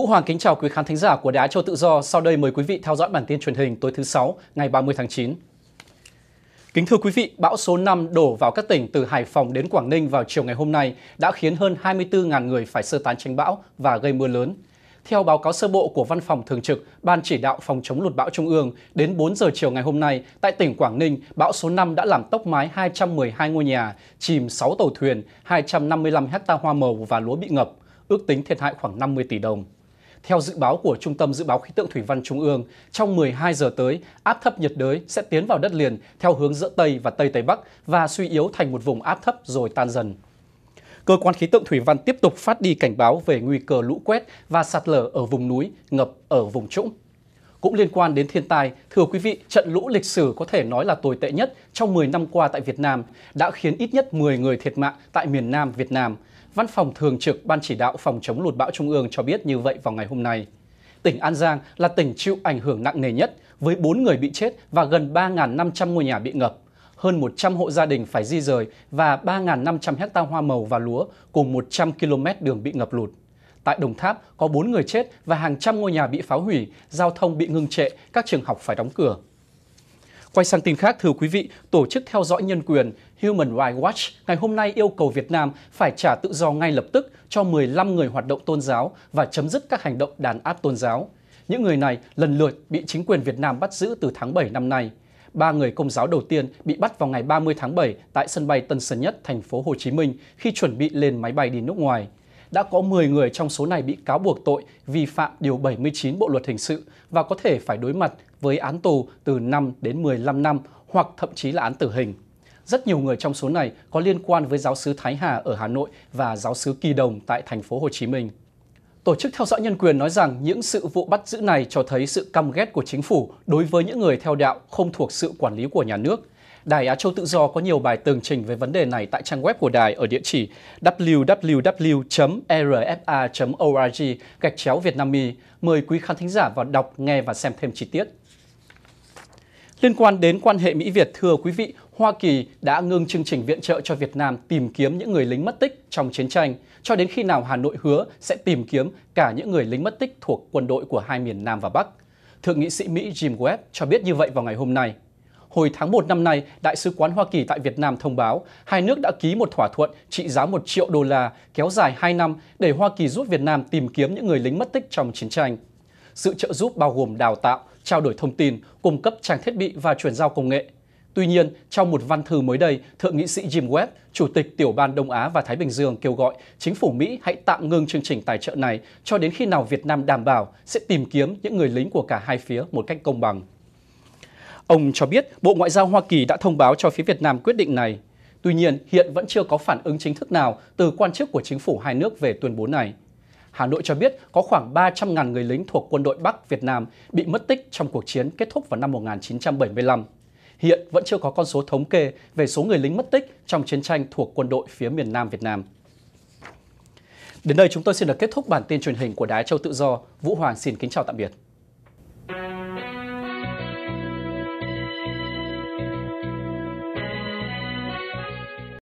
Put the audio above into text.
Vũ Hoàng kính chào quý khán thính giả của Đài Á Châu Tự Do. Sau đây mời quý vị theo dõi bản tin truyền hình tối thứ Sáu ngày 30 tháng 9. Kính thưa quý vị, bão số 5 đổ vào các tỉnh từ Hải Phòng đến Quảng Ninh vào chiều ngày hôm nay đã khiến hơn 24.000 người phải sơ tán tránh bão và gây mưa lớn. Theo báo cáo sơ bộ của Văn phòng Thường trực Ban Chỉ đạo Phòng chống lụt bão Trung ương, đến 4 giờ chiều ngày hôm nay, tại tỉnh Quảng Ninh, bão số 5 đã làm tốc mái 212 ngôi nhà, chìm 6 tàu thuyền, 255 hecta hoa màu và lúa bị ngập, ước tính thiệt hại khoảng 50 tỷ đồng. Theo dự báo của Trung tâm Dự báo Khí tượng Thủy văn Trung ương, trong 12 giờ tới, áp thấp nhiệt đới sẽ tiến vào đất liền theo hướng giữa Tây và Tây Tây Bắc và suy yếu thành một vùng áp thấp rồi tan dần. Cơ quan khí tượng thủy văn tiếp tục phát đi cảnh báo về nguy cơ lũ quét và sạt lở ở vùng núi, ngập ở vùng trũng. Cũng liên quan đến thiên tai, thưa quý vị, trận lũ lịch sử có thể nói là tồi tệ nhất trong 10 năm qua tại Việt Nam đã khiến ít nhất 10 người thiệt mạng tại miền Nam Việt Nam – Văn phòng Thường trực Ban Chỉ đạo Phòng chống lụt bão Trung ương cho biết như vậy vào ngày hôm nay. Tỉnh An Giang là tỉnh chịu ảnh hưởng nặng nề nhất với 4 người bị chết và gần 3.500 ngôi nhà bị ngập. Hơn 100 hộ gia đình phải di rời và 3.500 hecta hoa màu và lúa cùng 100 km đường bị ngập lụt. Tại Đồng Tháp có 4 người chết và hàng trăm ngôi nhà bị phá hủy, giao thông bị ngưng trệ, các trường học phải đóng cửa. Quay sang tin khác, thưa quý vị, Tổ chức theo dõi nhân quyền Human Rights Watch ngày hôm nay yêu cầu Việt Nam phải trả tự do ngay lập tức cho 15 người hoạt động tôn giáo và chấm dứt các hành động đàn áp tôn giáo. Những người này lần lượt bị chính quyền Việt Nam bắt giữ từ tháng 7 năm nay. Ba người công giáo đầu tiên bị bắt vào ngày 30 tháng 7 tại sân bay Tân Sơn Nhất, thành phố Hồ Chí Minh khi chuẩn bị lên máy bay đi nước ngoài. Đã có 10 người trong số này bị cáo buộc tội vi phạm Điều 79 Bộ Luật Hình sự và có thể phải đối mặt với án tù từ 5 đến 15 năm hoặc thậm chí là án tử hình. Rất nhiều người trong số này có liên quan với giáo sư Thái Hà ở Hà Nội và giáo sứ Kỳ Đồng tại thành phố Hồ Chí Minh. Tổ chức theo dõi nhân quyền nói rằng những sự vụ bắt giữ này cho thấy sự căm ghét của chính phủ đối với những người theo đạo không thuộc sự quản lý của nhà nước Đài Á Châu Tự Do có nhiều bài tường trình về vấn đề này tại trang web của đài ở địa chỉ www.rfa.org gạch chéo Việt Vietnamese. Mời quý khán thính giả vào đọc, nghe và xem thêm chi tiết. Liên quan đến quan hệ Mỹ-Việt, thưa quý vị, Hoa Kỳ đã ngưng chương trình viện trợ cho Việt Nam tìm kiếm những người lính mất tích trong chiến tranh, cho đến khi nào Hà Nội hứa sẽ tìm kiếm cả những người lính mất tích thuộc quân đội của hai miền Nam và Bắc. Thượng nghị sĩ Mỹ Jim Webb cho biết như vậy vào ngày hôm nay hồi tháng 1 năm nay, Đại sứ quán Hoa Kỳ tại Việt Nam thông báo hai nước đã ký một thỏa thuận trị giá 1 triệu đô la kéo dài 2 năm để Hoa Kỳ giúp Việt Nam tìm kiếm những người lính mất tích trong chiến tranh. Sự trợ giúp bao gồm đào tạo, trao đổi thông tin, cung cấp trang thiết bị và chuyển giao công nghệ. Tuy nhiên, trong một văn thư mới đây, Thượng nghị sĩ Jim Webb, Chủ tịch Tiểu ban Đông Á và Thái Bình Dương kêu gọi chính phủ Mỹ hãy tạm ngưng chương trình tài trợ này cho đến khi nào Việt Nam đảm bảo sẽ tìm kiếm những người lính của cả hai phía một cách công bằng. Ông cho biết Bộ Ngoại giao Hoa Kỳ đã thông báo cho phía Việt Nam quyết định này. Tuy nhiên, hiện vẫn chưa có phản ứng chính thức nào từ quan chức của chính phủ hai nước về tuyên bố này. Hà Nội cho biết có khoảng 300.000 người lính thuộc quân đội Bắc Việt Nam bị mất tích trong cuộc chiến kết thúc vào năm 1975. Hiện vẫn chưa có con số thống kê về số người lính mất tích trong chiến tranh thuộc quân đội phía miền Nam Việt Nam. Đến đây chúng tôi xin được kết thúc bản tin truyền hình của Đài Châu Tự Do. Vũ Hoàng xin kính chào tạm biệt.